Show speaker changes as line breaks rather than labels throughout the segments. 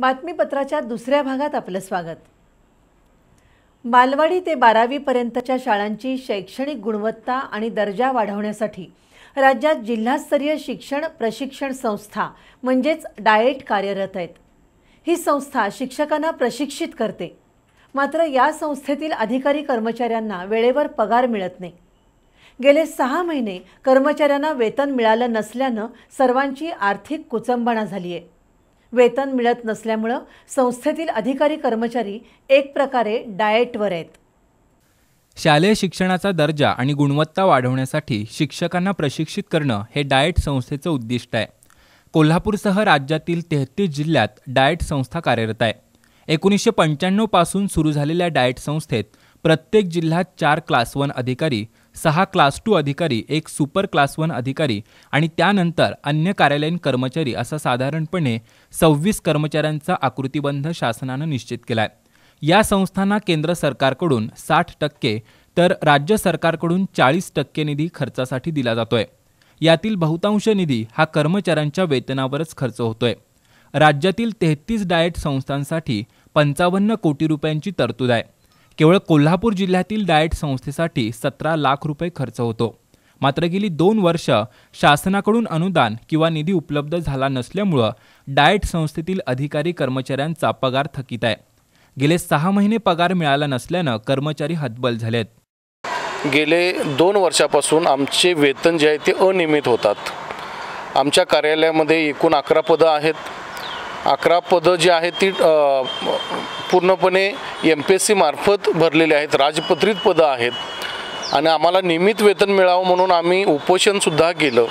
बातमीपत्राच्या दुसऱ्या भागात आपलं स्वागत बालवाडी ते बारावीपर्यंतच्या शाळांची शैक्षणिक गुणवत्ता आणि दर्जा वाढवण्यासाठी राज्यात जिल्हास्तरीय शिक्षण प्रशिक्षण संस्था म्हणजेच डाएट कार्यरत आहेत ही संस्था शिक्षकांना प्रशिक्षित करते मात्र या संस्थेतील अधिकारी कर्मचाऱ्यांना वेळेवर पगार मिळत नाही गेले सहा महिने कर्मचाऱ्यांना वेतन मिळालं नसल्यानं सर्वांची आर्थिक कुचंबणा झाली आहे वेतन मिळत नसल्यामुळं संस्थेतील अधिकारी कर्मचारी एक प्रकारे डाएटवर आहेत
शालेय शिक्षणाचा दर्जा आणि गुणवत्ता वाढवण्यासाठी शिक्षकांना प्रशिक्षित करणं हे डाएट संस्थेचं उद्दिष्ट आहे कोल्हापूरसह राज्यातील तेहतीस जिल्ह्यात डाएट संस्था कार्यरत आहे एकोणीसशे पंच्याण्णवपासून सुरू झालेल्या डायट संस्थेत प्रत्येक जिल्ह्यात चार क्लास वन अधिकारी सहा क्लास टू अधिकारी एक सुपर क्लास वन अधिकारी आणि त्यानंतर अन्य कार्यालयीन कर्मचारी असा साधारणपणे सव्वीस कर्मचाऱ्यांचा आकृतीबंध शासनानं निश्चित केला आहे या संस्थांना केंद्र सरकारकडून साठ टक्के तर राज्य सरकारकडून चाळीस टक्के निधी खर्चासाठी दिला जातोय यातील बहुतांश निधी हा कर्मचाऱ्यांच्या वेतनावरच खर्च होतोय राज्यातील तेहतीस डायट संस्थांसाठी पंचावन्न कोटी रुपयांची तरतूद आहे केवळ कोल्हापूर जिल्ह्यातील डाएट संस्थेसाठी सतरा लाख रुपये खर्च होतो मात्र गेली दोन वर्ष शासनाकडून अनुदान किंवा निधी उपलब्ध झाला नसल्यामुळं डाएट संस्थेतील अधिकारी कर्मचाऱ्यांचा पगार थकीत आहे गेले सहा महिने पगार मिळाला नसल्यानं कर्मचारी हतबल झालेत
गेले दोन वर्षापासून आमचे वेतन जे आहे ते अनियमित होतात आमच्या कार्यालयामध्ये एकूण अकरा पदं आहेत अकरा पदं जी आहेत ती पूर्णपणे एम पी एस सीमार्फत मार्फत भरलेली आहेत राजपत्रित पदं आहेत आणि आम्हाला नियमित वेतन मिळावं म्हणून आम्ही उपोषणसुद्धा केलं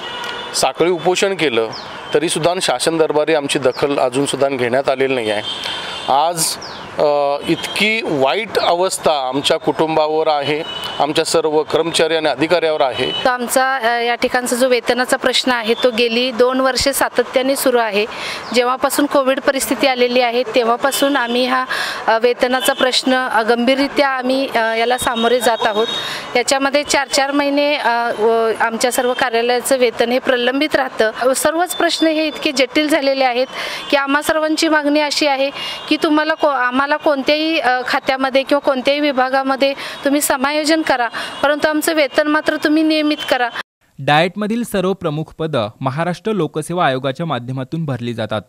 साखळी उपोषण केलं तरीसुद्धा शासन दरबारी आमची दखल अजूनसुद्धा घेण्यात आलेली नाही आहे आज इतकी वाईट अवस्था आमच्या कुटुंबावर आहे आमच्या सर्व कर्मचारी आणि अधिकाऱ्यावर आहे
आमचा या ठिकाणचा जो वेतनाचा प्रश्न आहे तो गेली दोन वर्षे सातत्याने सुरू आहे जेव्हापासून कोविड परिस्थिती आलेली आहे तेव्हापासून आम्ही हा वेतनाचा प्रश्न गंभीररित्या आम्ही याला सामोरे जात आहोत याच्यामध्ये चार चार महिने आमच्या सर्व कार्यालयाचं वेतन हे प्रलंबित राहतं सर्वच प्रश्न हे इतके जटिल झालेले आहेत की आम्हा सर्वांची मागणी अशी आहे की तुम्हाला को आम्हाला तुम्हाला कोणत्याही खात्यामध्ये किंवा कोणत्याही विभागामध्ये तुम्ही समायोजन करा परंतु आमचं वेतन मात्र तुम्ही नियमित करा
मधील सर्व प्रमुख पद महाराष्ट्र लोकसेवा आयोगाच्या माध्यमातून भरली जातात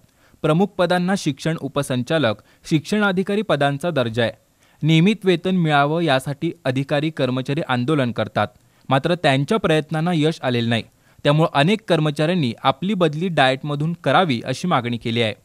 प्रमुख पदांना शिक्षण उपसंचालक शिक्षण अधिकारी पदांचा दर्जा आहे नियमित वेतन मिळावं यासाठी अधिकारी कर्मचारी आंदोलन करतात मात्र त्यांच्या प्रयत्नांना यश आलेलं नाही त्यामुळे अनेक कर्मचाऱ्यांनी आपली बदली डाएटमधून करावी अशी मागणी केली आहे